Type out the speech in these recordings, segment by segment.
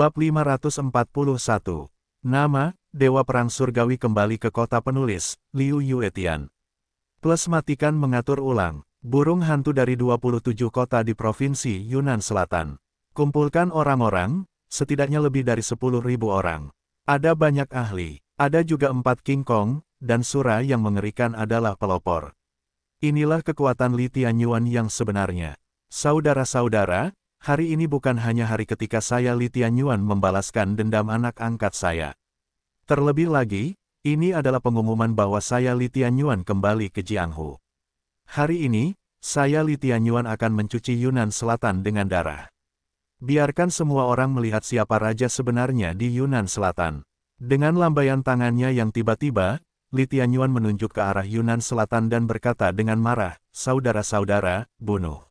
Bab 541. Nama, Dewa Perang Surgawi kembali ke kota penulis, Liu Yuetian. Plus matikan mengatur ulang, burung hantu dari 27 kota di Provinsi Yunan Selatan. Kumpulkan orang-orang, setidaknya lebih dari 10.000 orang. Ada banyak ahli, ada juga empat King Kong, dan Sura yang mengerikan adalah pelopor. Inilah kekuatan Li Tianyuan yang sebenarnya. Saudara-saudara, Hari ini bukan hanya hari ketika saya Li Tianyuan membalaskan dendam anak angkat saya. Terlebih lagi, ini adalah pengumuman bahwa saya Li Tianyuan kembali ke Jianghu. Hari ini, saya Li Tianyuan akan mencuci Yunan Selatan dengan darah. Biarkan semua orang melihat siapa raja sebenarnya di Yunan Selatan. Dengan lambaian tangannya yang tiba-tiba, Li Tianyuan menunjuk ke arah Yunan Selatan dan berkata dengan marah, Saudara-saudara, bunuh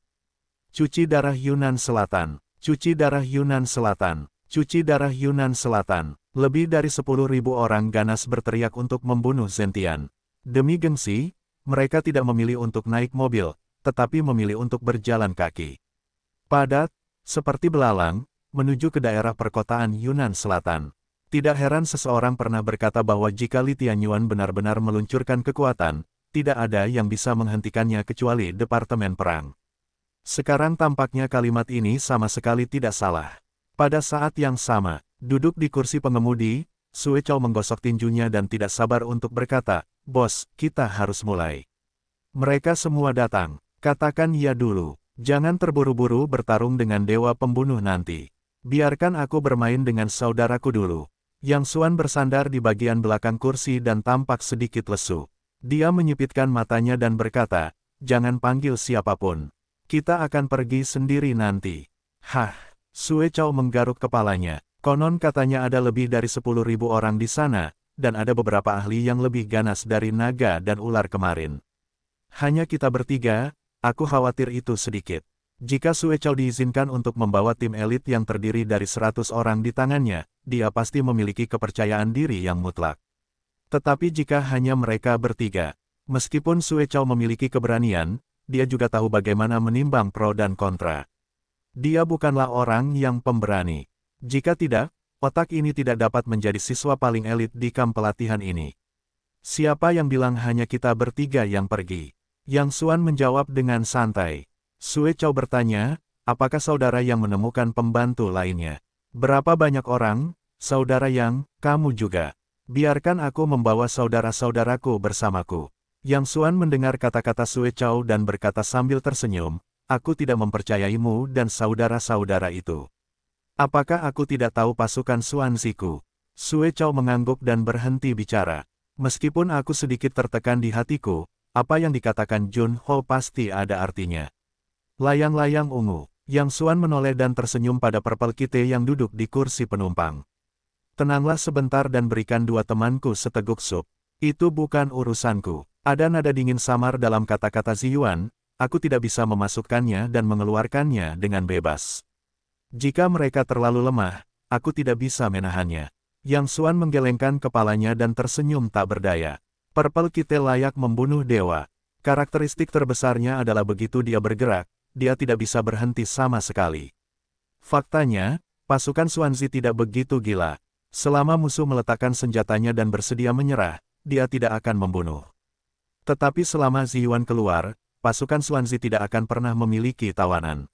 cuci darah Yunan Selatan, cuci darah Yunan Selatan, cuci darah Yunan Selatan. Lebih dari 10.000 orang ganas berteriak untuk membunuh Zentian. Demi gengsi, mereka tidak memilih untuk naik mobil, tetapi memilih untuk berjalan kaki. Padat, seperti belalang, menuju ke daerah perkotaan Yunan Selatan. Tidak heran seseorang pernah berkata bahwa jika Li Tianyuan benar-benar meluncurkan kekuatan, tidak ada yang bisa menghentikannya kecuali Departemen Perang. Sekarang tampaknya kalimat ini sama sekali tidak salah. Pada saat yang sama, duduk di kursi pengemudi, Sue Chow menggosok tinjunya dan tidak sabar untuk berkata, Bos, kita harus mulai. Mereka semua datang, katakan ya dulu. Jangan terburu-buru bertarung dengan dewa pembunuh nanti. Biarkan aku bermain dengan saudaraku dulu. Yang Suan bersandar di bagian belakang kursi dan tampak sedikit lesu. Dia menyipitkan matanya dan berkata, jangan panggil siapapun. Kita akan pergi sendiri nanti. Hah, Sue Chow menggaruk kepalanya. Konon katanya ada lebih dari sepuluh ribu orang di sana, dan ada beberapa ahli yang lebih ganas dari naga dan ular kemarin. Hanya kita bertiga, aku khawatir itu sedikit. Jika Sue Chow diizinkan untuk membawa tim elit yang terdiri dari seratus orang di tangannya, dia pasti memiliki kepercayaan diri yang mutlak. Tetapi jika hanya mereka bertiga, meskipun Sue Chow memiliki keberanian, dia juga tahu bagaimana menimbang pro dan kontra. Dia bukanlah orang yang pemberani. Jika tidak, otak ini tidak dapat menjadi siswa paling elit di kamp pelatihan ini. Siapa yang bilang hanya kita bertiga yang pergi? Yang Suan menjawab dengan santai. Sue Chow bertanya, apakah saudara yang menemukan pembantu lainnya? Berapa banyak orang, saudara yang, kamu juga? Biarkan aku membawa saudara-saudaraku bersamaku. Yang Suan mendengar kata-kata Sue Chao dan berkata sambil tersenyum, aku tidak mempercayaimu dan saudara-saudara itu. Apakah aku tidak tahu pasukan Suan Siku? Sue Chao mengangguk dan berhenti bicara. Meskipun aku sedikit tertekan di hatiku, apa yang dikatakan Jun Ho pasti ada artinya. Layang-layang ungu, Yang Suan menoleh dan tersenyum pada Purple Kite yang duduk di kursi penumpang. Tenanglah sebentar dan berikan dua temanku seteguk sup. Itu bukan urusanku. Ada nada dingin samar dalam kata-kata Ziyuan, aku tidak bisa memasukkannya dan mengeluarkannya dengan bebas. Jika mereka terlalu lemah, aku tidak bisa menahannya. Yang Suan menggelengkan kepalanya dan tersenyum tak berdaya. Purple kita layak membunuh dewa. Karakteristik terbesarnya adalah begitu dia bergerak, dia tidak bisa berhenti sama sekali. Faktanya, pasukan Suanzi tidak begitu gila. Selama musuh meletakkan senjatanya dan bersedia menyerah, dia tidak akan membunuh. Tetapi selama Ziyuan keluar, pasukan Suanzi tidak akan pernah memiliki tawanan.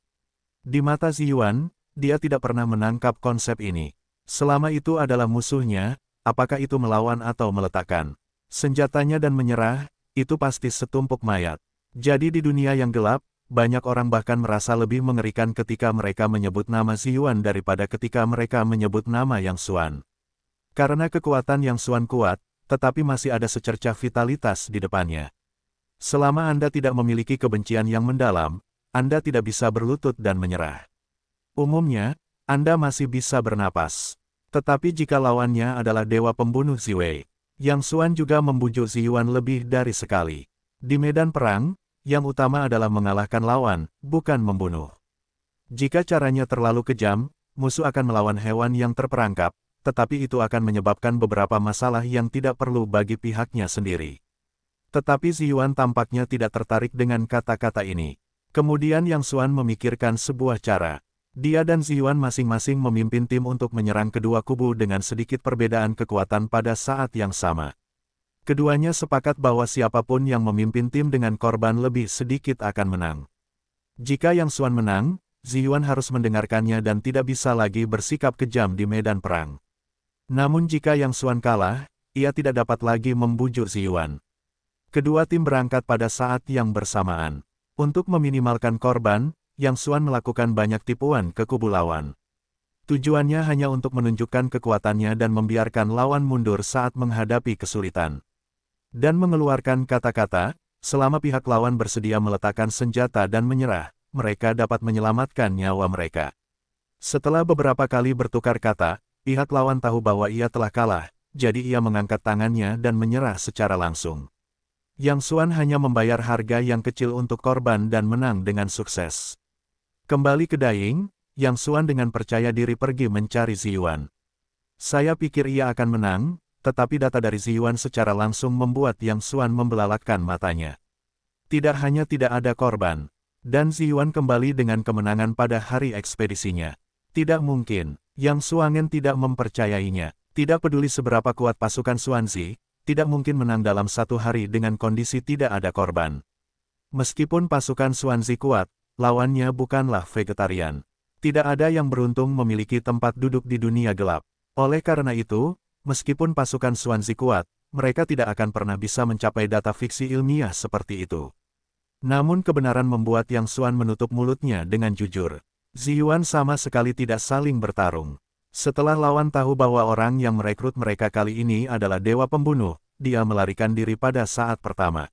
Di mata Ziyuan, dia tidak pernah menangkap konsep ini. Selama itu adalah musuhnya, apakah itu melawan atau meletakkan senjatanya dan menyerah, itu pasti setumpuk mayat. Jadi di dunia yang gelap, banyak orang bahkan merasa lebih mengerikan ketika mereka menyebut nama Ziyuan daripada ketika mereka menyebut nama Yang Suan. Karena kekuatan Yang Suan kuat, tetapi masih ada secercah vitalitas di depannya. Selama Anda tidak memiliki kebencian yang mendalam, Anda tidak bisa berlutut dan menyerah. Umumnya, Anda masih bisa bernapas. Tetapi jika lawannya adalah dewa pembunuh Ziwei, Yang Suan juga membujuk Ziyuan lebih dari sekali. Di medan perang, yang utama adalah mengalahkan lawan, bukan membunuh. Jika caranya terlalu kejam, musuh akan melawan hewan yang terperangkap, tetapi itu akan menyebabkan beberapa masalah yang tidak perlu bagi pihaknya sendiri. Tetapi Ziyuan tampaknya tidak tertarik dengan kata-kata ini. Kemudian Yang Suan memikirkan sebuah cara. Dia dan Ziyuan masing-masing memimpin tim untuk menyerang kedua kubu dengan sedikit perbedaan kekuatan pada saat yang sama. Keduanya sepakat bahwa siapapun yang memimpin tim dengan korban lebih sedikit akan menang. Jika Yang Suan menang, Ziyuan harus mendengarkannya dan tidak bisa lagi bersikap kejam di medan perang. Namun jika Yang Suan kalah, ia tidak dapat lagi membujuk Si Yuan. Kedua tim berangkat pada saat yang bersamaan. Untuk meminimalkan korban, Yang Suan melakukan banyak tipuan ke kubu lawan. Tujuannya hanya untuk menunjukkan kekuatannya dan membiarkan lawan mundur saat menghadapi kesulitan. Dan mengeluarkan kata-kata, selama pihak lawan bersedia meletakkan senjata dan menyerah, mereka dapat menyelamatkan nyawa mereka. Setelah beberapa kali bertukar kata, Pihak lawan tahu bahwa ia telah kalah, jadi ia mengangkat tangannya dan menyerah secara langsung. Yang Suan hanya membayar harga yang kecil untuk korban dan menang dengan sukses. Kembali ke Daying, Yang Suan dengan percaya diri pergi mencari Ziyuan. Saya pikir ia akan menang, tetapi data dari Ziyuan secara langsung membuat Yang Suan membelalakkan matanya. Tidak hanya tidak ada korban, dan Ziyuan kembali dengan kemenangan pada hari ekspedisinya. Tidak mungkin, Yang Suangen tidak mempercayainya. Tidak peduli seberapa kuat pasukan Suanzi, tidak mungkin menang dalam satu hari dengan kondisi tidak ada korban. Meskipun pasukan Suanzi kuat, lawannya bukanlah vegetarian. Tidak ada yang beruntung memiliki tempat duduk di dunia gelap. Oleh karena itu, meskipun pasukan Suanzi kuat, mereka tidak akan pernah bisa mencapai data fiksi ilmiah seperti itu. Namun kebenaran membuat Yang Suan menutup mulutnya dengan jujur. Ziyuan sama sekali tidak saling bertarung. Setelah lawan tahu bahwa orang yang merekrut mereka kali ini adalah dewa pembunuh, dia melarikan diri pada saat pertama.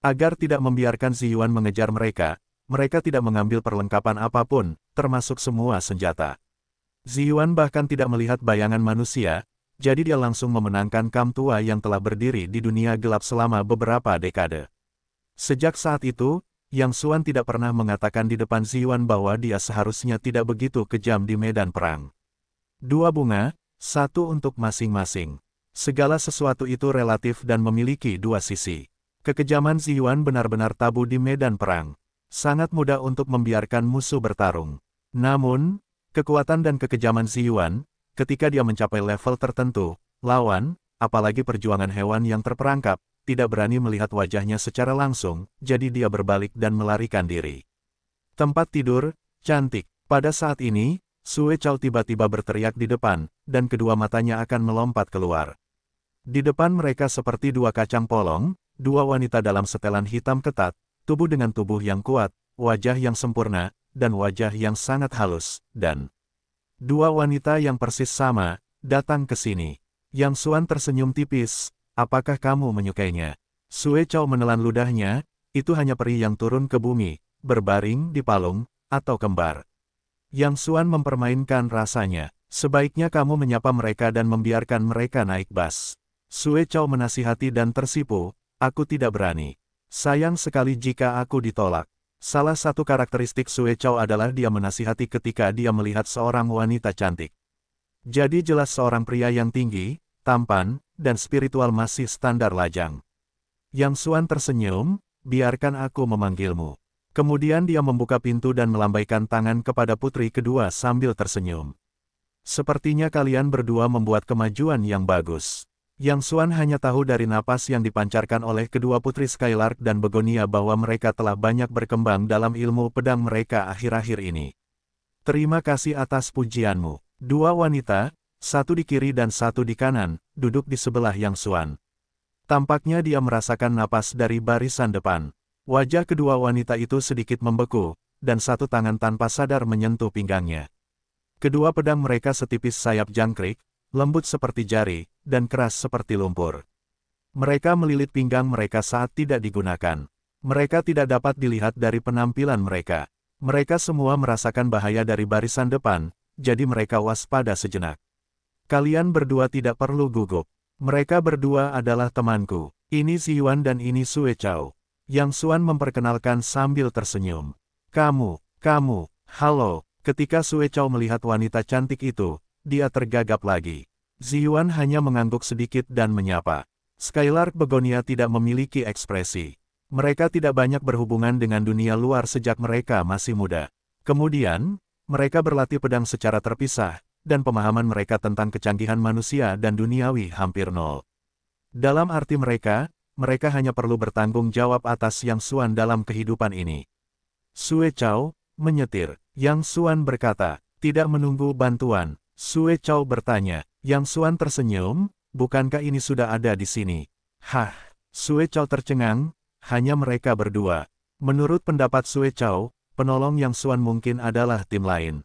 Agar tidak membiarkan Ziyuan mengejar mereka, mereka tidak mengambil perlengkapan apapun, termasuk semua senjata. Ziyuan bahkan tidak melihat bayangan manusia, jadi dia langsung memenangkan Kam Tua yang telah berdiri di dunia gelap selama beberapa dekade. Sejak saat itu, yang Suan tidak pernah mengatakan di depan Ziyuan bahwa dia seharusnya tidak begitu kejam di medan perang. Dua bunga, satu untuk masing-masing. Segala sesuatu itu relatif dan memiliki dua sisi. Kekejaman Ziyuan benar-benar tabu di medan perang. Sangat mudah untuk membiarkan musuh bertarung. Namun, kekuatan dan kekejaman Ziyuan, ketika dia mencapai level tertentu, lawan, apalagi perjuangan hewan yang terperangkap, tidak berani melihat wajahnya secara langsung, jadi dia berbalik dan melarikan diri. Tempat tidur, cantik. Pada saat ini, Sue Chow tiba-tiba berteriak di depan, dan kedua matanya akan melompat keluar. Di depan mereka seperti dua kacang polong, dua wanita dalam setelan hitam ketat, tubuh dengan tubuh yang kuat, wajah yang sempurna, dan wajah yang sangat halus, dan dua wanita yang persis sama, datang ke sini. Yang Suan tersenyum tipis, Apakah kamu menyukainya? Sue Chow menelan ludahnya, itu hanya peri yang turun ke bumi, berbaring di palung, atau kembar. Yang Suan mempermainkan rasanya, sebaiknya kamu menyapa mereka dan membiarkan mereka naik bas. Sue Chow menasihati dan tersipu, aku tidak berani. Sayang sekali jika aku ditolak. Salah satu karakteristik Sue Chow adalah dia menasihati ketika dia melihat seorang wanita cantik. Jadi jelas seorang pria yang tinggi, tampan, dan spiritual masih standar lajang. Yang Suan tersenyum, biarkan aku memanggilmu. Kemudian dia membuka pintu dan melambaikan tangan kepada putri kedua sambil tersenyum. Sepertinya kalian berdua membuat kemajuan yang bagus. Yang Suan hanya tahu dari napas yang dipancarkan oleh kedua putri Skylark dan Begonia bahwa mereka telah banyak berkembang dalam ilmu pedang mereka akhir-akhir ini. Terima kasih atas pujianmu. Dua wanita, satu di kiri dan satu di kanan, duduk di sebelah Yang Suan. Tampaknya dia merasakan napas dari barisan depan. Wajah kedua wanita itu sedikit membeku, dan satu tangan tanpa sadar menyentuh pinggangnya. Kedua pedang mereka setipis sayap jangkrik, lembut seperti jari, dan keras seperti lumpur. Mereka melilit pinggang mereka saat tidak digunakan. Mereka tidak dapat dilihat dari penampilan mereka. Mereka semua merasakan bahaya dari barisan depan, jadi mereka waspada sejenak. Kalian berdua tidak perlu gugup. Mereka berdua adalah temanku. Ini Ziyuan dan ini Sue Chao. Yang Suan memperkenalkan sambil tersenyum. Kamu, kamu, halo. Ketika Sue Chao melihat wanita cantik itu, dia tergagap lagi. Ziyuan hanya mengangguk sedikit dan menyapa. Skylark Begonia tidak memiliki ekspresi. Mereka tidak banyak berhubungan dengan dunia luar sejak mereka masih muda. Kemudian, mereka berlatih pedang secara terpisah, dan pemahaman mereka tentang kecanggihan manusia dan duniawi hampir nol. Dalam arti mereka, mereka hanya perlu bertanggung jawab atas yang suan dalam kehidupan ini. Sue Chow menyetir, yang suan berkata, tidak menunggu bantuan. Sue Chow bertanya, yang suan tersenyum, bukankah ini sudah ada di sini? Hah, Sue Chow tercengang, hanya mereka berdua. Menurut pendapat Sue Chow, penolong Yang Suan mungkin adalah tim lain.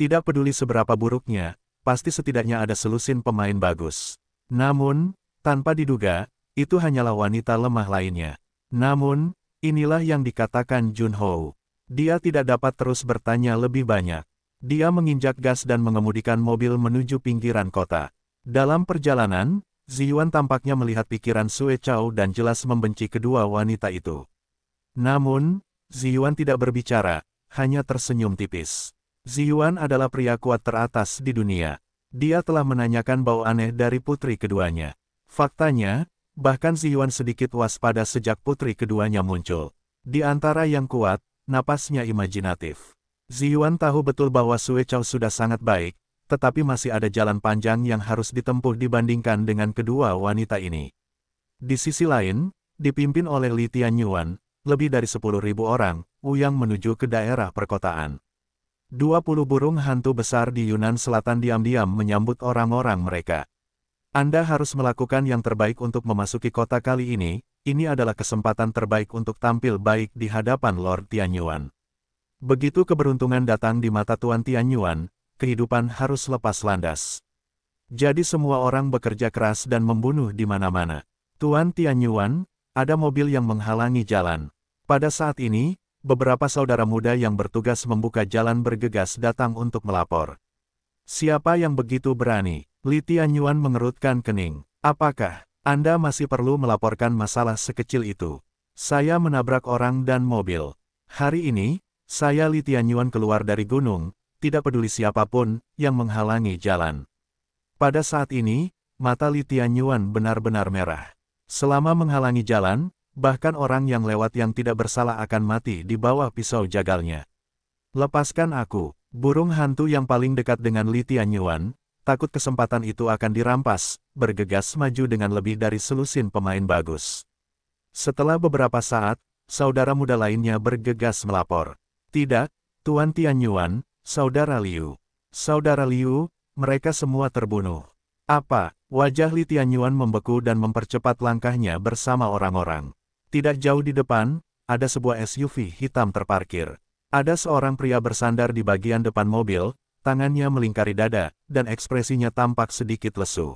Tidak peduli seberapa buruknya, pasti setidaknya ada selusin pemain bagus. Namun, tanpa diduga, itu hanyalah wanita lemah lainnya. Namun, inilah yang dikatakan Jun Ho. Dia tidak dapat terus bertanya lebih banyak. Dia menginjak gas dan mengemudikan mobil menuju pinggiran kota. Dalam perjalanan, Ziyuan tampaknya melihat pikiran Sue Chao dan jelas membenci kedua wanita itu. Namun, Ziyuan tidak berbicara, hanya tersenyum tipis. Ziyuan adalah pria kuat teratas di dunia. Dia telah menanyakan bau aneh dari putri keduanya. Faktanya, bahkan Ziyuan sedikit waspada sejak putri keduanya muncul. Di antara yang kuat, napasnya imajinatif. Ziyuan tahu betul bahwa Sui Chao sudah sangat baik, tetapi masih ada jalan panjang yang harus ditempuh dibandingkan dengan kedua wanita ini. Di sisi lain, dipimpin oleh Li Tianyuan, lebih dari 10.000 orang, Uyang menuju ke daerah perkotaan. 20 burung hantu besar di Yunan Selatan diam-diam menyambut orang-orang mereka. Anda harus melakukan yang terbaik untuk memasuki kota kali ini, ini adalah kesempatan terbaik untuk tampil baik di hadapan Lord Tianyuan. Begitu keberuntungan datang di mata Tuan Tianyuan, kehidupan harus lepas landas. Jadi semua orang bekerja keras dan membunuh di mana-mana. Tuan Tianyuan, ada mobil yang menghalangi jalan. Pada saat ini, beberapa saudara muda yang bertugas membuka jalan bergegas datang untuk melapor. Siapa yang begitu berani? Li Tianyuan mengerutkan kening. Apakah Anda masih perlu melaporkan masalah sekecil itu? Saya menabrak orang dan mobil. Hari ini, saya Li Tianyuan keluar dari gunung, tidak peduli siapapun yang menghalangi jalan. Pada saat ini, mata Li Tianyuan benar-benar merah. Selama menghalangi jalan, bahkan orang yang lewat yang tidak bersalah akan mati di bawah pisau jagalnya. Lepaskan aku, burung hantu yang paling dekat dengan Li Tianyuan, takut kesempatan itu akan dirampas, bergegas maju dengan lebih dari selusin pemain bagus. Setelah beberapa saat, saudara muda lainnya bergegas melapor. Tidak, Tuan Tianyuan, Saudara Liu. Saudara Liu, mereka semua terbunuh. Apa? Wajah Li Tianyuan membeku dan mempercepat langkahnya bersama orang-orang. Tidak jauh di depan, ada sebuah SUV hitam terparkir. Ada seorang pria bersandar di bagian depan mobil, tangannya melingkari dada, dan ekspresinya tampak sedikit lesu.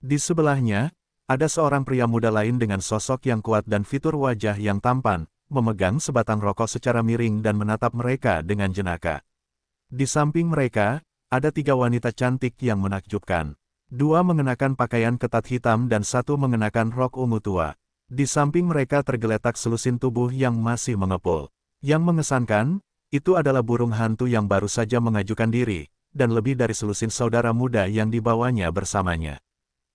Di sebelahnya, ada seorang pria muda lain dengan sosok yang kuat dan fitur wajah yang tampan, memegang sebatang rokok secara miring dan menatap mereka dengan jenaka. Di samping mereka, ada tiga wanita cantik yang menakjubkan. Dua mengenakan pakaian ketat hitam dan satu mengenakan rok ungu tua. Di samping mereka tergeletak selusin tubuh yang masih mengepul. Yang mengesankan, itu adalah burung hantu yang baru saja mengajukan diri, dan lebih dari selusin saudara muda yang dibawanya bersamanya.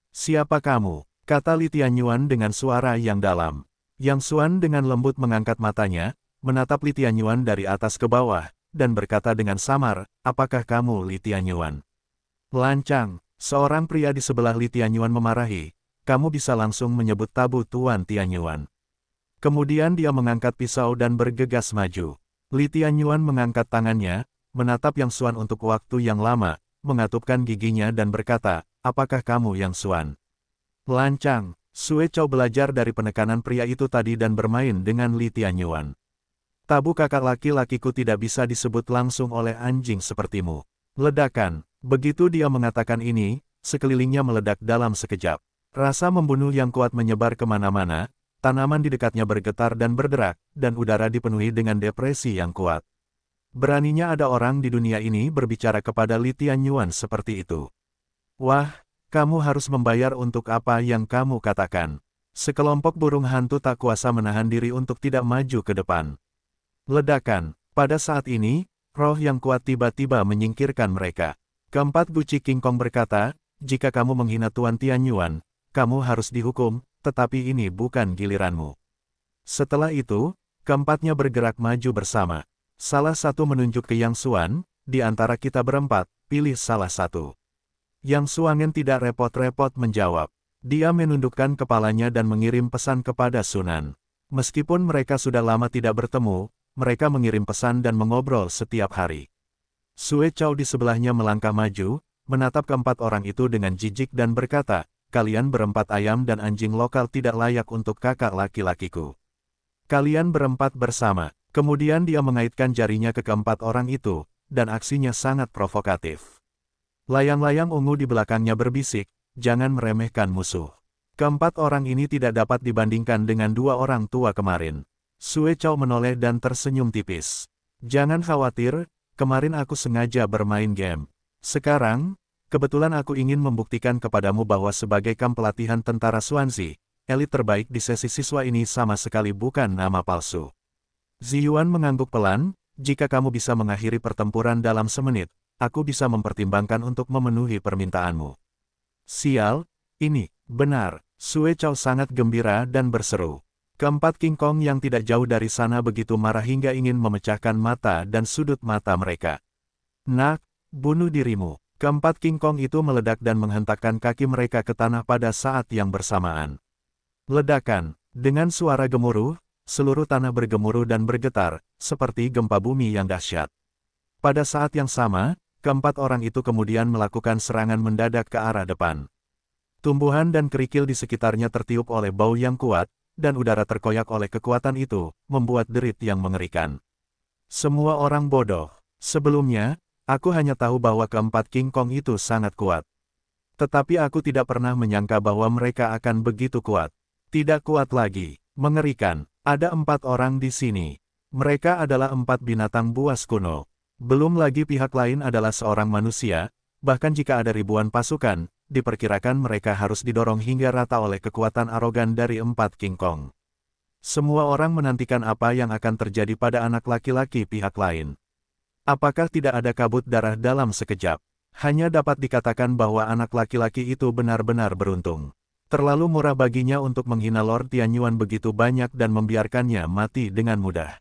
Siapa kamu? Kata Li Tianyuan dengan suara yang dalam. Yang Suan dengan lembut mengangkat matanya, menatap Li Tianyuan dari atas ke bawah, dan berkata dengan samar, apakah kamu Li Tianyuan? Lancang, seorang pria di sebelah Li Tianyuan memarahi, kamu bisa langsung menyebut tabu Tuan Tianyuan. Kemudian dia mengangkat pisau dan bergegas maju. Li Tianyuan mengangkat tangannya, menatap Yang Suan untuk waktu yang lama, mengatupkan giginya dan berkata, apakah kamu Yang Suan? Lancang, Sue Chow belajar dari penekanan pria itu tadi dan bermain dengan Li Tianyuan. Tabu kakak laki-lakiku tidak bisa disebut langsung oleh anjing sepertimu. Ledakan, begitu dia mengatakan ini, sekelilingnya meledak dalam sekejap. Rasa membunuh yang kuat menyebar kemana-mana, tanaman di dekatnya bergetar dan berderak, dan udara dipenuhi dengan depresi yang kuat. Beraninya ada orang di dunia ini berbicara kepada Li Tianyuan seperti itu. Wah, kamu harus membayar untuk apa yang kamu katakan. Sekelompok burung hantu tak kuasa menahan diri untuk tidak maju ke depan. Ledakan, pada saat ini, roh yang kuat tiba-tiba menyingkirkan mereka. Keempat Guci King Kong berkata, jika kamu menghina Tuan Tianyuan, kamu harus dihukum, tetapi ini bukan giliranmu. Setelah itu, keempatnya bergerak maju bersama. Salah satu menunjuk ke Yang Suan, di antara kita berempat, pilih salah satu. Yang Suangen tidak repot-repot menjawab. Dia menundukkan kepalanya dan mengirim pesan kepada Sunan. Meskipun mereka sudah lama tidak bertemu, mereka mengirim pesan dan mengobrol setiap hari. Sue Chow di sebelahnya melangkah maju, menatap keempat orang itu dengan jijik dan berkata, kalian berempat ayam dan anjing lokal tidak layak untuk kakak laki-lakiku. Kalian berempat bersama. Kemudian dia mengaitkan jarinya ke keempat orang itu, dan aksinya sangat provokatif. Layang-layang ungu di belakangnya berbisik, jangan meremehkan musuh. Keempat orang ini tidak dapat dibandingkan dengan dua orang tua kemarin. Sue Chow menoleh dan tersenyum tipis. Jangan khawatir, kemarin aku sengaja bermain game. Sekarang, Kebetulan aku ingin membuktikan kepadamu bahwa sebagai kam pelatihan tentara Swansea, elit terbaik di sesi siswa ini sama sekali bukan nama palsu. Ziyuan mengangguk pelan, jika kamu bisa mengakhiri pertempuran dalam semenit, aku bisa mempertimbangkan untuk memenuhi permintaanmu. Sial, ini, benar, Sue Chow sangat gembira dan berseru. Keempat King Kong yang tidak jauh dari sana begitu marah hingga ingin memecahkan mata dan sudut mata mereka. Nak, bunuh dirimu. Keempat King Kong itu meledak dan menghentakkan kaki mereka ke tanah pada saat yang bersamaan. Ledakan, dengan suara gemuruh, seluruh tanah bergemuruh dan bergetar, seperti gempa bumi yang dahsyat. Pada saat yang sama, keempat orang itu kemudian melakukan serangan mendadak ke arah depan. Tumbuhan dan kerikil di sekitarnya tertiup oleh bau yang kuat, dan udara terkoyak oleh kekuatan itu, membuat derit yang mengerikan. Semua orang bodoh. Sebelumnya, Aku hanya tahu bahwa keempat King Kong itu sangat kuat. Tetapi aku tidak pernah menyangka bahwa mereka akan begitu kuat. Tidak kuat lagi. Mengerikan. Ada empat orang di sini. Mereka adalah empat binatang buas kuno. Belum lagi pihak lain adalah seorang manusia, bahkan jika ada ribuan pasukan, diperkirakan mereka harus didorong hingga rata oleh kekuatan arogan dari empat King Kong. Semua orang menantikan apa yang akan terjadi pada anak laki-laki pihak lain. Apakah tidak ada kabut darah dalam sekejap? Hanya dapat dikatakan bahwa anak laki-laki itu benar-benar beruntung. Terlalu murah baginya untuk menghina Lord Tianyuan begitu banyak dan membiarkannya mati dengan mudah.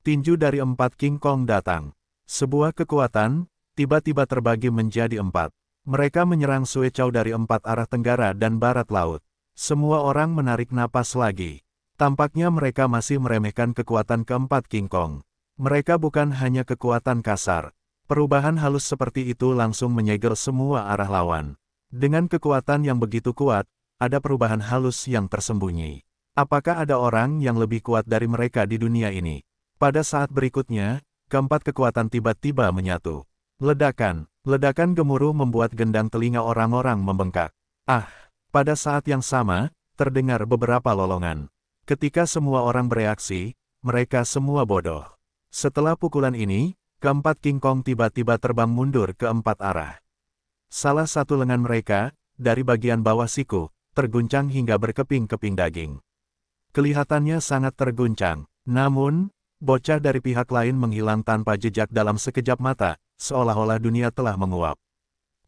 Tinju dari empat King Kong datang. Sebuah kekuatan, tiba-tiba terbagi menjadi empat. Mereka menyerang Chow dari empat arah tenggara dan barat laut. Semua orang menarik napas lagi. Tampaknya mereka masih meremehkan kekuatan keempat King Kong. Mereka bukan hanya kekuatan kasar. Perubahan halus seperti itu langsung menyegel semua arah lawan. Dengan kekuatan yang begitu kuat, ada perubahan halus yang tersembunyi. Apakah ada orang yang lebih kuat dari mereka di dunia ini? Pada saat berikutnya, keempat kekuatan tiba-tiba menyatu. Ledakan, ledakan gemuruh membuat gendang telinga orang-orang membengkak. Ah, pada saat yang sama, terdengar beberapa lolongan. Ketika semua orang bereaksi, mereka semua bodoh. Setelah pukulan ini, keempat King Kong tiba-tiba terbang mundur ke empat arah. Salah satu lengan mereka, dari bagian bawah siku, terguncang hingga berkeping-keping daging. Kelihatannya sangat terguncang, namun, bocah dari pihak lain menghilang tanpa jejak dalam sekejap mata, seolah-olah dunia telah menguap.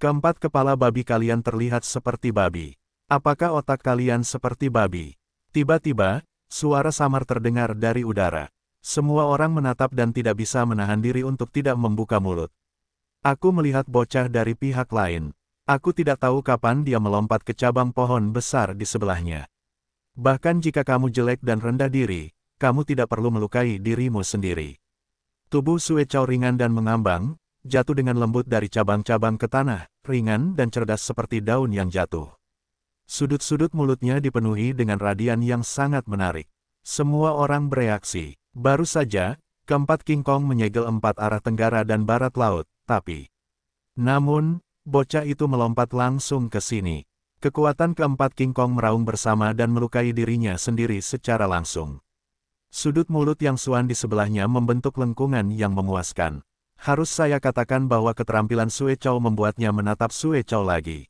Keempat kepala babi kalian terlihat seperti babi. Apakah otak kalian seperti babi? Tiba-tiba, suara samar terdengar dari udara. Semua orang menatap dan tidak bisa menahan diri untuk tidak membuka mulut. Aku melihat bocah dari pihak lain. Aku tidak tahu kapan dia melompat ke cabang pohon besar di sebelahnya. Bahkan jika kamu jelek dan rendah diri, kamu tidak perlu melukai dirimu sendiri. Tubuh Sue Chow ringan dan mengambang, jatuh dengan lembut dari cabang-cabang ke tanah, ringan dan cerdas seperti daun yang jatuh. Sudut-sudut mulutnya dipenuhi dengan radian yang sangat menarik. Semua orang bereaksi. Baru saja, keempat King Kong menyegel empat arah tenggara dan barat laut, tapi... Namun, bocah itu melompat langsung ke sini. Kekuatan keempat King Kong meraung bersama dan melukai dirinya sendiri secara langsung. Sudut mulut yang Suan di sebelahnya membentuk lengkungan yang memuaskan. Harus saya katakan bahwa keterampilan Sue Chow membuatnya menatap Sue Chow lagi.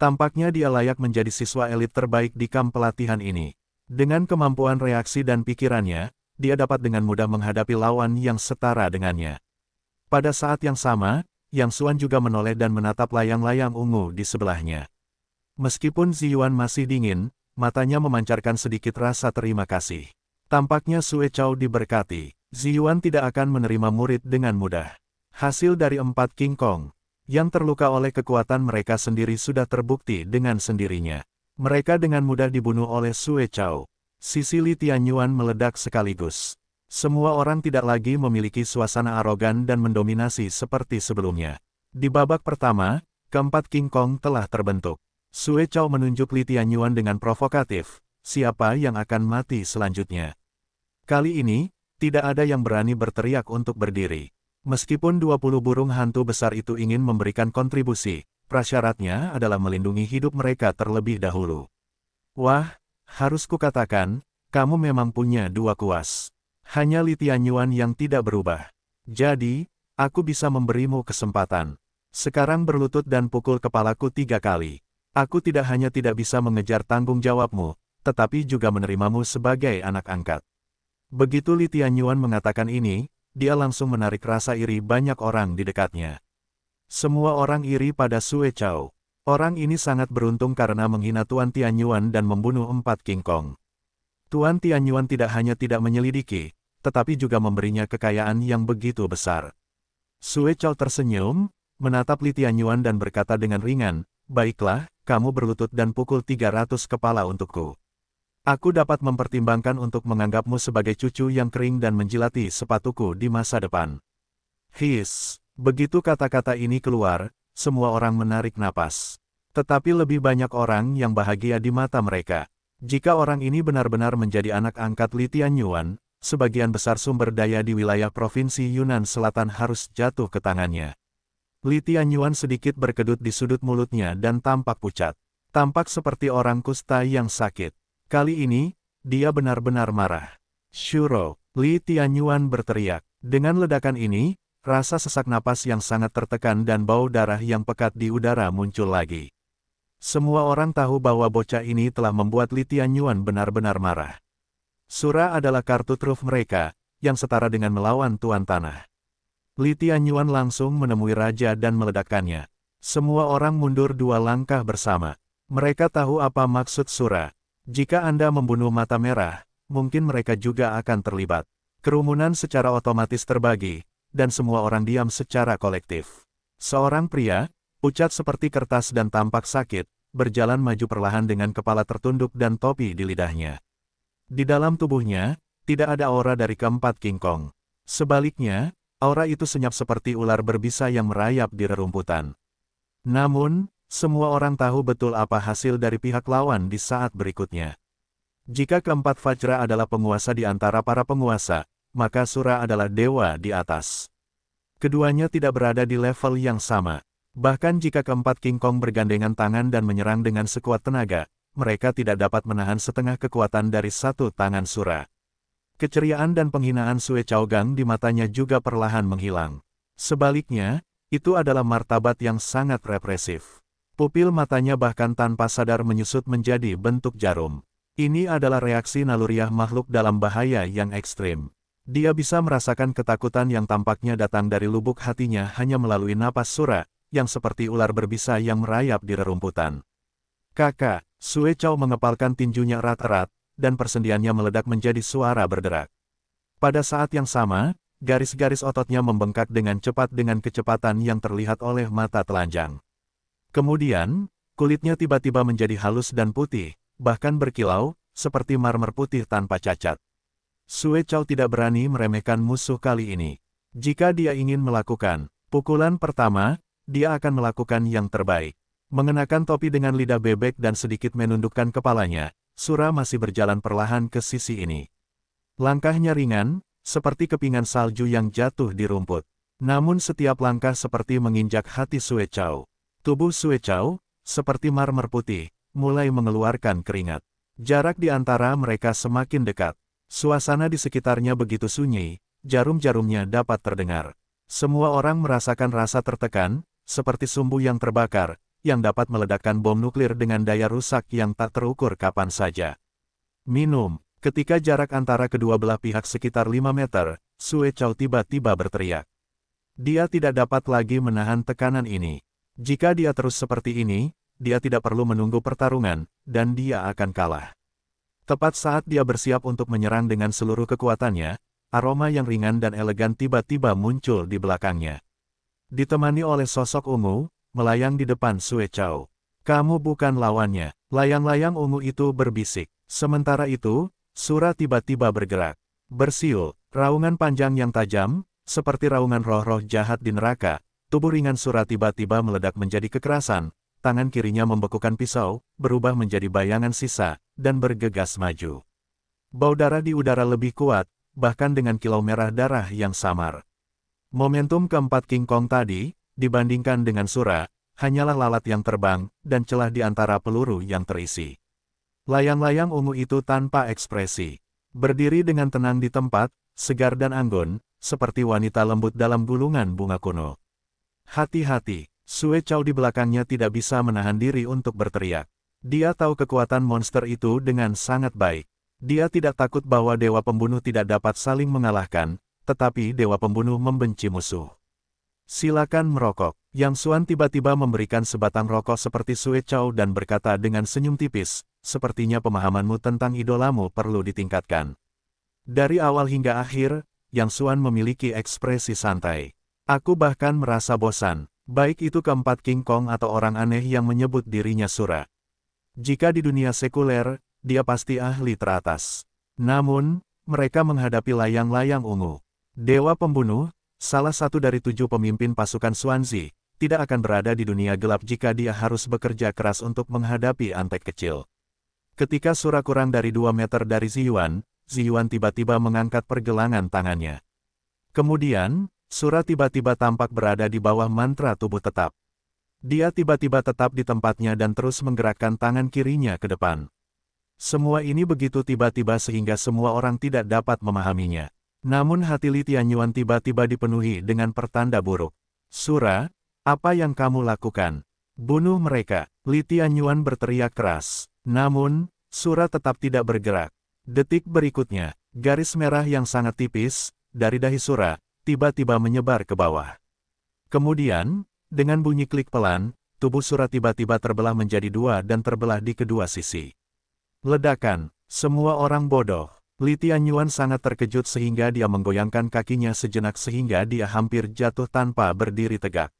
Tampaknya dia layak menjadi siswa elit terbaik di kamp pelatihan ini. Dengan kemampuan reaksi dan pikirannya, dia dapat dengan mudah menghadapi lawan yang setara dengannya. Pada saat yang sama, Yang Suan juga menoleh dan menatap layang-layang ungu di sebelahnya. Meskipun Ziyuan masih dingin, matanya memancarkan sedikit rasa terima kasih. Tampaknya Sue Chao diberkati, Ziyuan tidak akan menerima murid dengan mudah. Hasil dari empat King Kong, yang terluka oleh kekuatan mereka sendiri sudah terbukti dengan sendirinya. Mereka dengan mudah dibunuh oleh Sue Chao. Sisi Li Tianyuan meledak sekaligus. Semua orang tidak lagi memiliki suasana arogan dan mendominasi seperti sebelumnya. Di babak pertama, keempat King Kong telah terbentuk. Sue Chow menunjuk Li Tianyuan dengan provokatif, siapa yang akan mati selanjutnya. Kali ini, tidak ada yang berani berteriak untuk berdiri. Meskipun 20 burung hantu besar itu ingin memberikan kontribusi, prasyaratnya adalah melindungi hidup mereka terlebih dahulu. Wah, harus kukatakan, kamu memang punya dua kuas. Hanya Li Tianyuan yang tidak berubah. Jadi, aku bisa memberimu kesempatan. Sekarang berlutut dan pukul kepalaku tiga kali. Aku tidak hanya tidak bisa mengejar tanggung jawabmu, tetapi juga menerimamu sebagai anak angkat. Begitu Li Tianyuan mengatakan ini, dia langsung menarik rasa iri banyak orang di dekatnya. Semua orang iri pada Sue Chao. Orang ini sangat beruntung karena menghina Tuan Tianyuan dan membunuh empat King Kong. Tuan Tianyuan tidak hanya tidak menyelidiki, tetapi juga memberinya kekayaan yang begitu besar. Sue Chow tersenyum, menatap Li Tianyuan dan berkata dengan ringan, Baiklah, kamu berlutut dan pukul 300 kepala untukku. Aku dapat mempertimbangkan untuk menganggapmu sebagai cucu yang kering dan menjilati sepatuku di masa depan. His, begitu kata-kata ini keluar, semua orang menarik napas. Tetapi lebih banyak orang yang bahagia di mata mereka. Jika orang ini benar-benar menjadi anak angkat Li Tianyuan, sebagian besar sumber daya di wilayah Provinsi Yunan Selatan harus jatuh ke tangannya. Li Tianyuan sedikit berkedut di sudut mulutnya dan tampak pucat. Tampak seperti orang kusta yang sakit. Kali ini, dia benar-benar marah. Shuro, Li Tianyuan berteriak. Dengan ledakan ini, Rasa sesak napas yang sangat tertekan dan bau darah yang pekat di udara muncul lagi. Semua orang tahu bahwa bocah ini telah membuat Litian Yuan benar-benar marah. Sura adalah kartu truf mereka, yang setara dengan melawan Tuan Tanah. Litian Yuan langsung menemui Raja dan meledakkannya. Semua orang mundur dua langkah bersama. Mereka tahu apa maksud Sura. Jika Anda membunuh mata merah, mungkin mereka juga akan terlibat. Kerumunan secara otomatis terbagi, dan semua orang diam secara kolektif. Seorang pria, pucat seperti kertas dan tampak sakit, berjalan maju perlahan dengan kepala tertunduk dan topi di lidahnya. Di dalam tubuhnya, tidak ada aura dari keempat King Kong. Sebaliknya, aura itu senyap seperti ular berbisa yang merayap di rerumputan. Namun, semua orang tahu betul apa hasil dari pihak lawan di saat berikutnya. Jika keempat Fajra adalah penguasa di antara para penguasa, maka Sura adalah dewa di atas. Keduanya tidak berada di level yang sama. Bahkan jika keempat King Kong bergandengan tangan dan menyerang dengan sekuat tenaga, mereka tidak dapat menahan setengah kekuatan dari satu tangan Sura. Keceriaan dan penghinaan Sue Chao Gang di matanya juga perlahan menghilang. Sebaliknya, itu adalah martabat yang sangat represif. Pupil matanya bahkan tanpa sadar menyusut menjadi bentuk jarum. Ini adalah reaksi naluriah makhluk dalam bahaya yang ekstrim. Dia bisa merasakan ketakutan yang tampaknya datang dari lubuk hatinya hanya melalui napas Sura, yang seperti ular berbisa yang merayap di rerumputan. Kakak, Sue Chow mengepalkan tinjunya erat-erat, dan persendiannya meledak menjadi suara berderak. Pada saat yang sama, garis-garis ototnya membengkak dengan cepat dengan kecepatan yang terlihat oleh mata telanjang. Kemudian, kulitnya tiba-tiba menjadi halus dan putih, bahkan berkilau, seperti marmer putih tanpa cacat. Sue Chow tidak berani meremehkan musuh kali ini. Jika dia ingin melakukan pukulan pertama, dia akan melakukan yang terbaik. Mengenakan topi dengan lidah bebek dan sedikit menundukkan kepalanya, Sura masih berjalan perlahan ke sisi ini. Langkahnya ringan, seperti kepingan salju yang jatuh di rumput. Namun setiap langkah seperti menginjak hati Sue Chow. Tubuh Sue Chow, seperti marmer putih, mulai mengeluarkan keringat. Jarak di antara mereka semakin dekat. Suasana di sekitarnya begitu sunyi, jarum-jarumnya dapat terdengar. Semua orang merasakan rasa tertekan, seperti sumbu yang terbakar, yang dapat meledakkan bom nuklir dengan daya rusak yang tak terukur kapan saja. Minum, ketika jarak antara kedua belah pihak sekitar 5 meter, Sue Chow tiba-tiba berteriak. Dia tidak dapat lagi menahan tekanan ini. Jika dia terus seperti ini, dia tidak perlu menunggu pertarungan, dan dia akan kalah. Tepat saat dia bersiap untuk menyerang dengan seluruh kekuatannya, aroma yang ringan dan elegan tiba-tiba muncul di belakangnya. Ditemani oleh sosok ungu, melayang di depan Sue Chao. Kamu bukan lawannya. Layang-layang ungu itu berbisik. Sementara itu, Sura tiba-tiba bergerak. Bersiul, raungan panjang yang tajam, seperti raungan roh-roh jahat di neraka, tubuh ringan Sura tiba-tiba meledak menjadi kekerasan, tangan kirinya membekukan pisau, berubah menjadi bayangan sisa, dan bergegas maju. Bau darah di udara lebih kuat, bahkan dengan kilau merah darah yang samar. Momentum keempat King Kong tadi, dibandingkan dengan Sura, hanyalah lalat yang terbang, dan celah di antara peluru yang terisi. Layang-layang ungu itu tanpa ekspresi. Berdiri dengan tenang di tempat, segar dan anggun, seperti wanita lembut dalam gulungan bunga kuno. Hati-hati, Sue Chow di belakangnya tidak bisa menahan diri untuk berteriak. Dia tahu kekuatan monster itu dengan sangat baik. Dia tidak takut bahwa dewa pembunuh tidak dapat saling mengalahkan, tetapi dewa pembunuh membenci musuh. Silakan merokok. Yang Suan tiba-tiba memberikan sebatang rokok seperti Sue Chow dan berkata dengan senyum tipis, sepertinya pemahamanmu tentang idolamu perlu ditingkatkan. Dari awal hingga akhir, Yang Suan memiliki ekspresi santai. Aku bahkan merasa bosan. Baik itu keempat King Kong atau orang aneh yang menyebut dirinya Sura. Jika di dunia sekuler, dia pasti ahli teratas. Namun, mereka menghadapi layang-layang ungu. Dewa pembunuh, salah satu dari tujuh pemimpin pasukan Suanzi, tidak akan berada di dunia gelap jika dia harus bekerja keras untuk menghadapi antek kecil. Ketika Sura kurang dari dua meter dari Ziyuan, Ziyuan tiba-tiba mengangkat pergelangan tangannya. Kemudian, Sura tiba-tiba tampak berada di bawah mantra tubuh tetap. Dia tiba-tiba tetap di tempatnya dan terus menggerakkan tangan kirinya ke depan. Semua ini begitu tiba-tiba sehingga semua orang tidak dapat memahaminya. Namun hati Li Tianyuan tiba-tiba dipenuhi dengan pertanda buruk. Sura, apa yang kamu lakukan? Bunuh mereka. Li Tianyuan berteriak keras. Namun, Sura tetap tidak bergerak. Detik berikutnya, garis merah yang sangat tipis, dari dahi Sura, tiba-tiba menyebar ke bawah. Kemudian, dengan bunyi klik pelan, tubuh surat tiba-tiba terbelah menjadi dua dan terbelah di kedua sisi. Ledakan, semua orang bodoh. Li Tianyuan sangat terkejut sehingga dia menggoyangkan kakinya sejenak sehingga dia hampir jatuh tanpa berdiri tegak.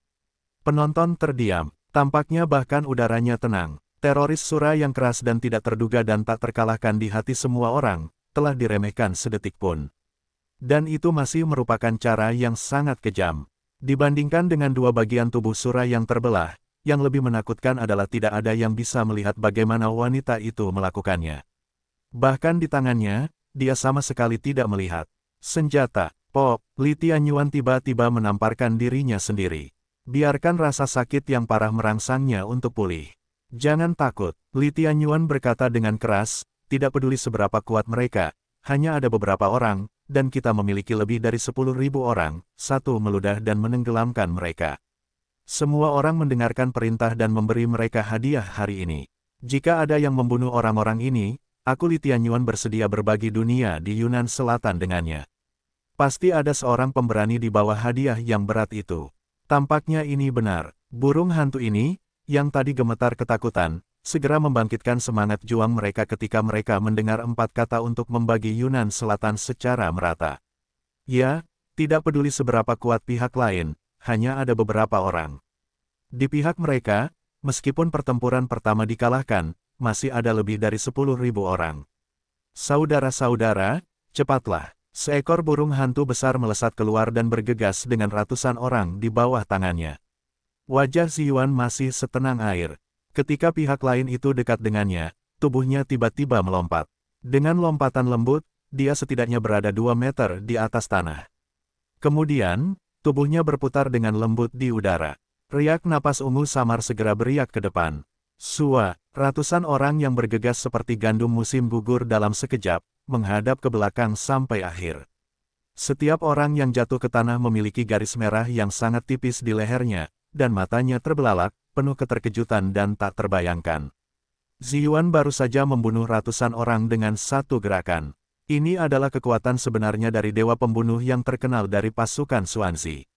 Penonton terdiam, tampaknya bahkan udaranya tenang. Teroris Sura yang keras dan tidak terduga dan tak terkalahkan di hati semua orang, telah diremehkan sedetik pun. Dan itu masih merupakan cara yang sangat kejam. Dibandingkan dengan dua bagian tubuh Sura yang terbelah, yang lebih menakutkan adalah tidak ada yang bisa melihat bagaimana wanita itu melakukannya. Bahkan di tangannya, dia sama sekali tidak melihat. Senjata, pop, Litian Yuan tiba-tiba menamparkan dirinya sendiri. Biarkan rasa sakit yang parah merangsangnya untuk pulih. Jangan takut, Li Tianyuan berkata dengan keras, tidak peduli seberapa kuat mereka, hanya ada beberapa orang, dan kita memiliki lebih dari ribu orang, satu meludah dan menenggelamkan mereka. Semua orang mendengarkan perintah dan memberi mereka hadiah hari ini. Jika ada yang membunuh orang-orang ini, aku Litian Yuan bersedia berbagi dunia di Yunan Selatan dengannya. Pasti ada seorang pemberani di bawah hadiah yang berat itu. Tampaknya ini benar. Burung hantu ini, yang tadi gemetar ketakutan, segera membangkitkan semangat juang mereka ketika mereka mendengar empat kata untuk membagi Yunan Selatan secara merata. Ya, tidak peduli seberapa kuat pihak lain, hanya ada beberapa orang. Di pihak mereka, meskipun pertempuran pertama dikalahkan, masih ada lebih dari sepuluh ribu orang. Saudara-saudara, cepatlah. Seekor burung hantu besar melesat keluar dan bergegas dengan ratusan orang di bawah tangannya. Wajah Ziyuan masih setenang air, Ketika pihak lain itu dekat dengannya, tubuhnya tiba-tiba melompat. Dengan lompatan lembut, dia setidaknya berada 2 meter di atas tanah. Kemudian, tubuhnya berputar dengan lembut di udara. Riak napas ungu samar segera beriak ke depan. Sua, ratusan orang yang bergegas seperti gandum musim gugur dalam sekejap, menghadap ke belakang sampai akhir. Setiap orang yang jatuh ke tanah memiliki garis merah yang sangat tipis di lehernya, dan matanya terbelalak, penuh keterkejutan dan tak terbayangkan. Ziyuan baru saja membunuh ratusan orang dengan satu gerakan. Ini adalah kekuatan sebenarnya dari dewa pembunuh yang terkenal dari pasukan Suanzi.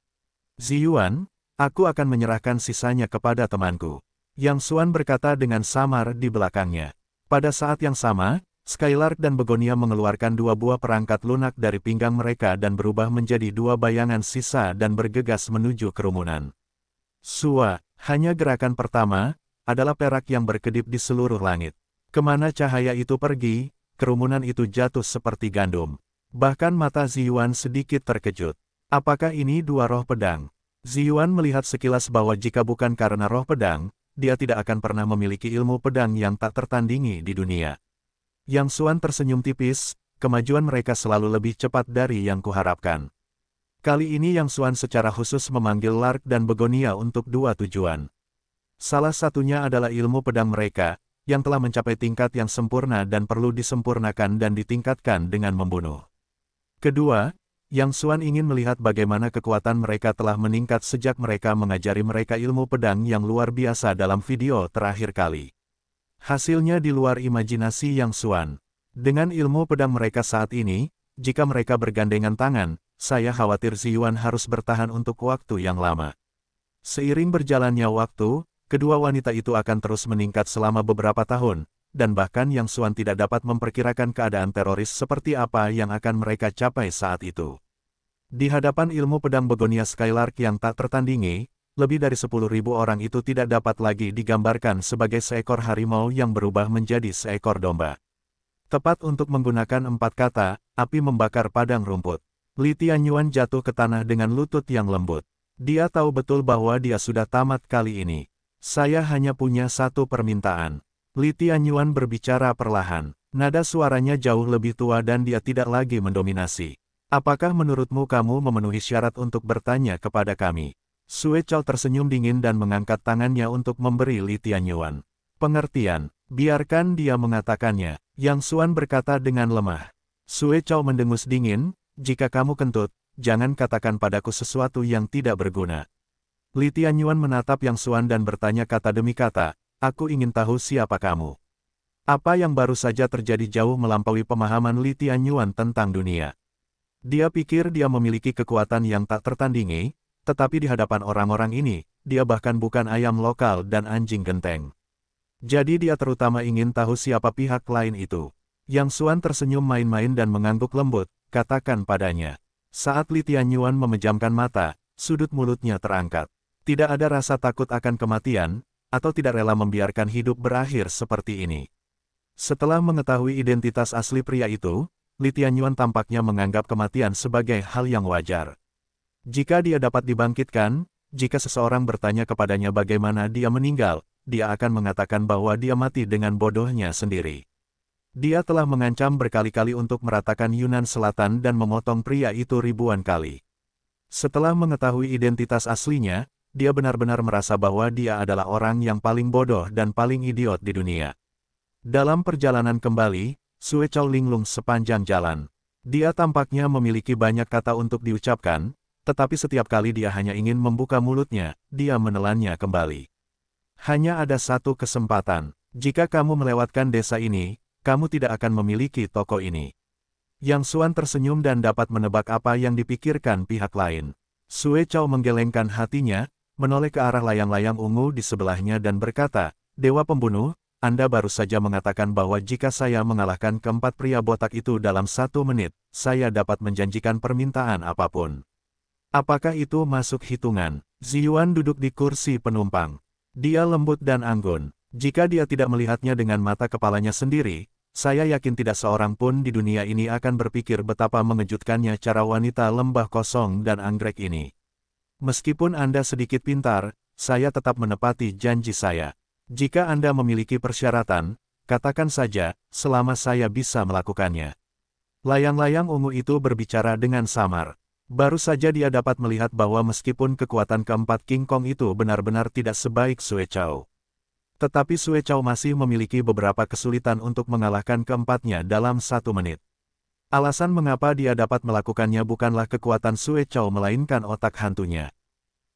Ziyuan, aku akan menyerahkan sisanya kepada temanku. Yang Suan berkata dengan samar di belakangnya. Pada saat yang sama, Skylark dan Begonia mengeluarkan dua buah perangkat lunak dari pinggang mereka dan berubah menjadi dua bayangan sisa dan bergegas menuju kerumunan. Suan. Hanya gerakan pertama, adalah perak yang berkedip di seluruh langit. Kemana cahaya itu pergi, kerumunan itu jatuh seperti gandum. Bahkan mata Ziyuan sedikit terkejut. Apakah ini dua roh pedang? Ziyuan melihat sekilas bahwa jika bukan karena roh pedang, dia tidak akan pernah memiliki ilmu pedang yang tak tertandingi di dunia. Yang Suan tersenyum tipis, kemajuan mereka selalu lebih cepat dari yang kuharapkan. Kali ini Yang Suan secara khusus memanggil Lark dan Begonia untuk dua tujuan. Salah satunya adalah ilmu pedang mereka, yang telah mencapai tingkat yang sempurna dan perlu disempurnakan dan ditingkatkan dengan membunuh. Kedua, Yang Suan ingin melihat bagaimana kekuatan mereka telah meningkat sejak mereka mengajari mereka ilmu pedang yang luar biasa dalam video terakhir kali. Hasilnya di luar imajinasi Yang Suan. Dengan ilmu pedang mereka saat ini, jika mereka bergandengan tangan, saya khawatir Yuan harus bertahan untuk waktu yang lama. Seiring berjalannya waktu, kedua wanita itu akan terus meningkat selama beberapa tahun, dan bahkan Yang Suan tidak dapat memperkirakan keadaan teroris seperti apa yang akan mereka capai saat itu. Di hadapan ilmu pedang Begonia Skylark yang tak tertandingi, lebih dari 10.000 orang itu tidak dapat lagi digambarkan sebagai seekor harimau yang berubah menjadi seekor domba. Tepat untuk menggunakan empat kata, api membakar padang rumput. Li Tianyuan jatuh ke tanah dengan lutut yang lembut. Dia tahu betul bahwa dia sudah tamat kali ini. Saya hanya punya satu permintaan. Li Tianyuan berbicara perlahan. Nada suaranya jauh lebih tua dan dia tidak lagi mendominasi. Apakah menurutmu kamu memenuhi syarat untuk bertanya kepada kami? Sue Chao tersenyum dingin dan mengangkat tangannya untuk memberi Li Tianyuan. Pengertian, biarkan dia mengatakannya, Yang Suan berkata dengan lemah. Sue Chao mendengus dingin, jika kamu kentut, jangan katakan padaku sesuatu yang tidak berguna. Li Tianyuan menatap Yang Suan dan bertanya kata demi kata, aku ingin tahu siapa kamu. Apa yang baru saja terjadi jauh melampaui pemahaman Li Tianyuan tentang dunia. Dia pikir dia memiliki kekuatan yang tak tertandingi, tetapi di hadapan orang-orang ini, dia bahkan bukan ayam lokal dan anjing genteng. Jadi dia terutama ingin tahu siapa pihak lain itu. Yang Suan tersenyum main-main dan mengangguk lembut, katakan padanya. Saat Li Tianyuan memejamkan mata, sudut mulutnya terangkat. Tidak ada rasa takut akan kematian, atau tidak rela membiarkan hidup berakhir seperti ini. Setelah mengetahui identitas asli pria itu, Li Tianyuan tampaknya menganggap kematian sebagai hal yang wajar. Jika dia dapat dibangkitkan, jika seseorang bertanya kepadanya bagaimana dia meninggal, dia akan mengatakan bahwa dia mati dengan bodohnya sendiri. Dia telah mengancam berkali-kali untuk meratakan Yunan Selatan dan memotong pria itu ribuan kali. Setelah mengetahui identitas aslinya, dia benar-benar merasa bahwa dia adalah orang yang paling bodoh dan paling idiot di dunia. Dalam perjalanan kembali, Sue Chow linglung sepanjang jalan. Dia tampaknya memiliki banyak kata untuk diucapkan, tetapi setiap kali dia hanya ingin membuka mulutnya, dia menelannya kembali. Hanya ada satu kesempatan. Jika kamu melewatkan desa ini, kamu tidak akan memiliki toko ini. Yang Suan tersenyum dan dapat menebak apa yang dipikirkan pihak lain. Sue Chow menggelengkan hatinya, menoleh ke arah layang-layang ungu di sebelahnya dan berkata, Dewa Pembunuh, Anda baru saja mengatakan bahwa jika saya mengalahkan keempat pria botak itu dalam satu menit, saya dapat menjanjikan permintaan apapun. Apakah itu masuk hitungan? Ziyuan duduk di kursi penumpang. Dia lembut dan anggun. Jika dia tidak melihatnya dengan mata kepalanya sendiri, saya yakin tidak seorang pun di dunia ini akan berpikir betapa mengejutkannya cara wanita lembah kosong dan anggrek ini. Meskipun Anda sedikit pintar, saya tetap menepati janji saya. Jika Anda memiliki persyaratan, katakan saja, selama saya bisa melakukannya. Layang-layang ungu itu berbicara dengan samar. Baru saja dia dapat melihat bahwa meskipun kekuatan keempat King Kong itu benar-benar tidak sebaik Sue Chow. Tetapi Sue Chow masih memiliki beberapa kesulitan untuk mengalahkan keempatnya dalam satu menit. Alasan mengapa dia dapat melakukannya bukanlah kekuatan Sue Chow melainkan otak hantunya.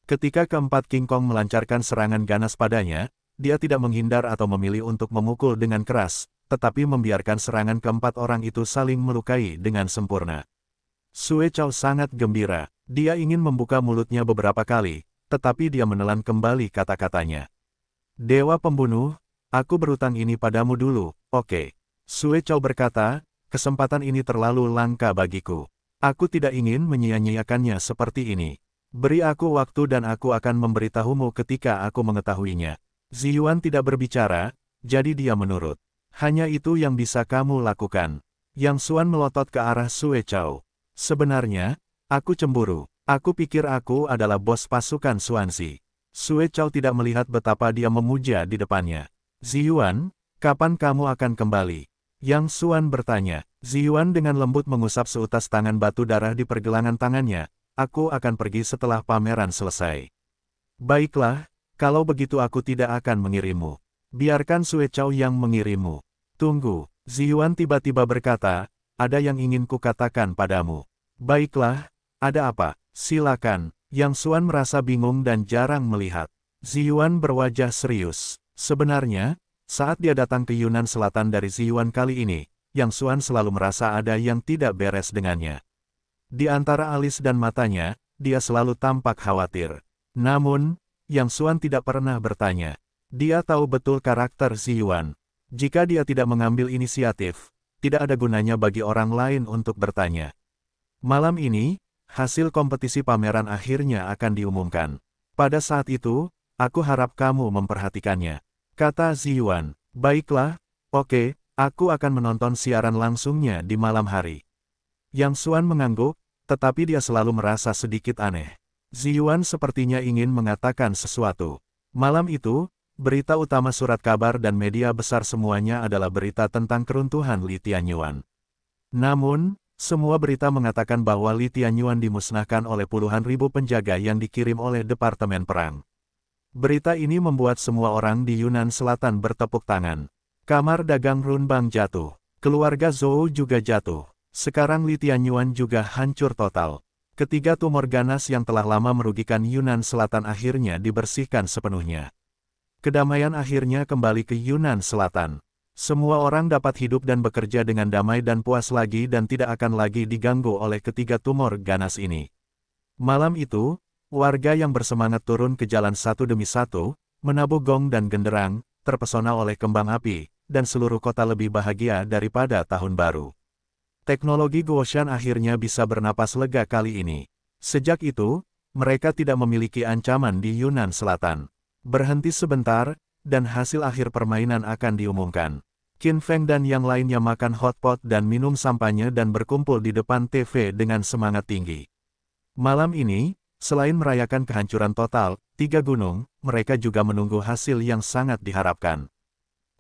Ketika keempat King Kong melancarkan serangan ganas padanya, dia tidak menghindar atau memilih untuk memukul dengan keras, tetapi membiarkan serangan keempat orang itu saling melukai dengan sempurna. Sue Chow sangat gembira. Dia ingin membuka mulutnya beberapa kali, tetapi dia menelan kembali kata-katanya. Dewa pembunuh, aku berutang ini padamu dulu, oke. Sue Chow berkata, kesempatan ini terlalu langka bagiku. Aku tidak ingin menyia-nyiakannya seperti ini. Beri aku waktu dan aku akan memberitahumu ketika aku mengetahuinya. Ziyuan tidak berbicara, jadi dia menurut. Hanya itu yang bisa kamu lakukan. Yang Suan melotot ke arah Sue Chow. Sebenarnya, aku cemburu. Aku pikir aku adalah bos pasukan Suansi. Sue Chao tidak melihat betapa dia memuja di depannya. Ziyuan, kapan kamu akan kembali? Yang Suan bertanya. Ziyuan dengan lembut mengusap seutas tangan batu darah di pergelangan tangannya, aku akan pergi setelah pameran selesai. Baiklah, kalau begitu aku tidak akan mengirimu. Biarkan Sue Chao yang mengirimu. Tunggu, Ziyuan tiba-tiba berkata, ada yang ingin kukatakan padamu. Baiklah, ada apa, silakan. Yang Suan merasa bingung dan jarang melihat. Ziyuan berwajah serius. Sebenarnya, saat dia datang ke Yunan Selatan dari Ziyuan kali ini, Yang Suan selalu merasa ada yang tidak beres dengannya. Di antara alis dan matanya, dia selalu tampak khawatir. Namun, Yang Suan tidak pernah bertanya. Dia tahu betul karakter Ziyuan. Jika dia tidak mengambil inisiatif, tidak ada gunanya bagi orang lain untuk bertanya. Malam ini, hasil kompetisi pameran akhirnya akan diumumkan. Pada saat itu, aku harap kamu memperhatikannya. Kata Ziyuan, baiklah, oke, aku akan menonton siaran langsungnya di malam hari. Yang Suan mengangguk, tetapi dia selalu merasa sedikit aneh. Ziyuan sepertinya ingin mengatakan sesuatu. Malam itu, berita utama surat kabar dan media besar semuanya adalah berita tentang keruntuhan Li Tianyuan. Namun, semua berita mengatakan bahwa Li Tianyuan dimusnahkan oleh puluhan ribu penjaga yang dikirim oleh Departemen Perang. Berita ini membuat semua orang di Yunan Selatan bertepuk tangan. Kamar dagang Runbang jatuh. Keluarga Zhou juga jatuh. Sekarang Li Tianyuan juga hancur total. Ketiga tumor ganas yang telah lama merugikan Yunan Selatan akhirnya dibersihkan sepenuhnya. Kedamaian akhirnya kembali ke Yunan Selatan. Semua orang dapat hidup dan bekerja dengan damai dan puas lagi dan tidak akan lagi diganggu oleh ketiga tumor ganas ini. Malam itu, warga yang bersemangat turun ke jalan satu demi satu, menabuh gong dan genderang, terpesona oleh kembang api, dan seluruh kota lebih bahagia daripada tahun baru. Teknologi Guoshan akhirnya bisa bernapas lega kali ini. Sejak itu, mereka tidak memiliki ancaman di Yunan Selatan. Berhenti sebentar, dan hasil akhir permainan akan diumumkan. Qin Feng dan yang lainnya makan hotpot dan minum sampahnya dan berkumpul di depan TV dengan semangat tinggi. Malam ini, selain merayakan kehancuran total, tiga gunung, mereka juga menunggu hasil yang sangat diharapkan.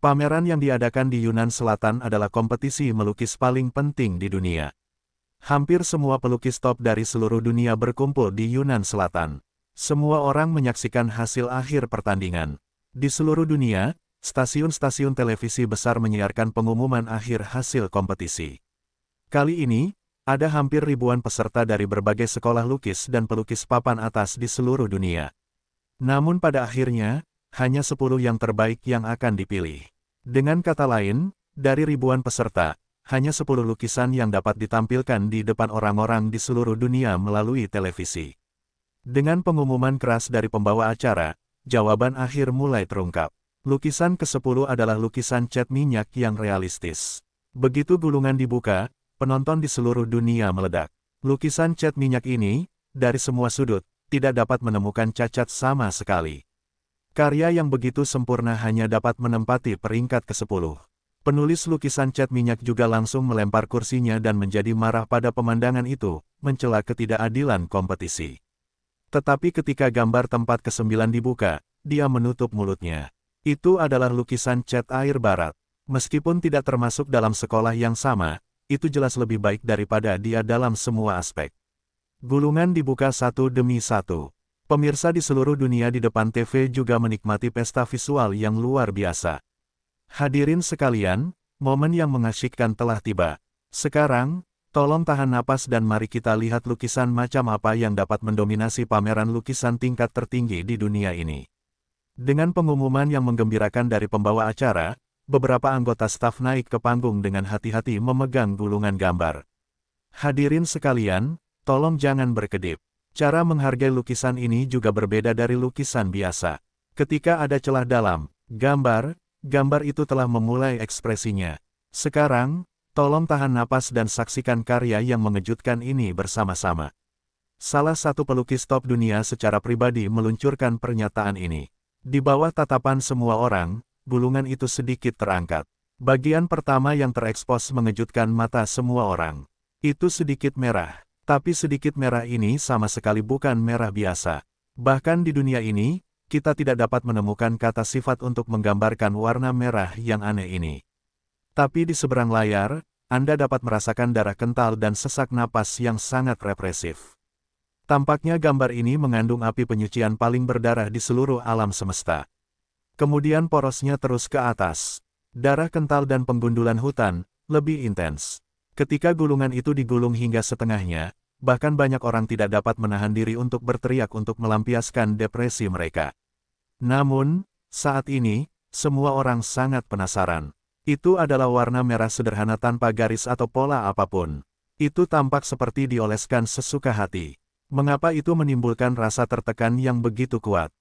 Pameran yang diadakan di Yunan Selatan adalah kompetisi melukis paling penting di dunia. Hampir semua pelukis top dari seluruh dunia berkumpul di Yunan Selatan. Semua orang menyaksikan hasil akhir pertandingan. Di seluruh dunia, stasiun-stasiun televisi besar menyiarkan pengumuman akhir hasil kompetisi. Kali ini, ada hampir ribuan peserta dari berbagai sekolah lukis dan pelukis papan atas di seluruh dunia. Namun pada akhirnya, hanya 10 yang terbaik yang akan dipilih. Dengan kata lain, dari ribuan peserta, hanya 10 lukisan yang dapat ditampilkan di depan orang-orang di seluruh dunia melalui televisi. Dengan pengumuman keras dari pembawa acara, jawaban akhir mulai terungkap. Lukisan ke-10 adalah lukisan cat minyak yang realistis. Begitu gulungan dibuka, penonton di seluruh dunia meledak. Lukisan cat minyak ini, dari semua sudut, tidak dapat menemukan cacat sama sekali. Karya yang begitu sempurna hanya dapat menempati peringkat ke-10. Penulis lukisan cat minyak juga langsung melempar kursinya dan menjadi marah pada pemandangan itu, mencela ketidakadilan kompetisi. Tetapi ketika gambar tempat ke-9 dibuka, dia menutup mulutnya. Itu adalah lukisan cat air barat. Meskipun tidak termasuk dalam sekolah yang sama, itu jelas lebih baik daripada dia dalam semua aspek. Gulungan dibuka satu demi satu. Pemirsa di seluruh dunia di depan TV juga menikmati pesta visual yang luar biasa. Hadirin sekalian, momen yang mengasyikkan telah tiba. Sekarang, tolong tahan napas dan mari kita lihat lukisan macam apa yang dapat mendominasi pameran lukisan tingkat tertinggi di dunia ini. Dengan pengumuman yang menggembirakan dari pembawa acara, beberapa anggota staf naik ke panggung dengan hati-hati memegang gulungan gambar. Hadirin sekalian, tolong jangan berkedip. Cara menghargai lukisan ini juga berbeda dari lukisan biasa. Ketika ada celah dalam, gambar, gambar itu telah memulai ekspresinya. Sekarang, tolong tahan napas dan saksikan karya yang mengejutkan ini bersama-sama. Salah satu pelukis top dunia secara pribadi meluncurkan pernyataan ini. Di bawah tatapan semua orang, gulungan itu sedikit terangkat. Bagian pertama yang terekspos mengejutkan mata semua orang. Itu sedikit merah, tapi sedikit merah ini sama sekali bukan merah biasa. Bahkan di dunia ini, kita tidak dapat menemukan kata sifat untuk menggambarkan warna merah yang aneh ini. Tapi di seberang layar, Anda dapat merasakan darah kental dan sesak napas yang sangat represif. Tampaknya gambar ini mengandung api penyucian paling berdarah di seluruh alam semesta. Kemudian porosnya terus ke atas. Darah kental dan penggundulan hutan, lebih intens. Ketika gulungan itu digulung hingga setengahnya, bahkan banyak orang tidak dapat menahan diri untuk berteriak untuk melampiaskan depresi mereka. Namun, saat ini, semua orang sangat penasaran. Itu adalah warna merah sederhana tanpa garis atau pola apapun. Itu tampak seperti dioleskan sesuka hati. Mengapa itu menimbulkan rasa tertekan yang begitu kuat?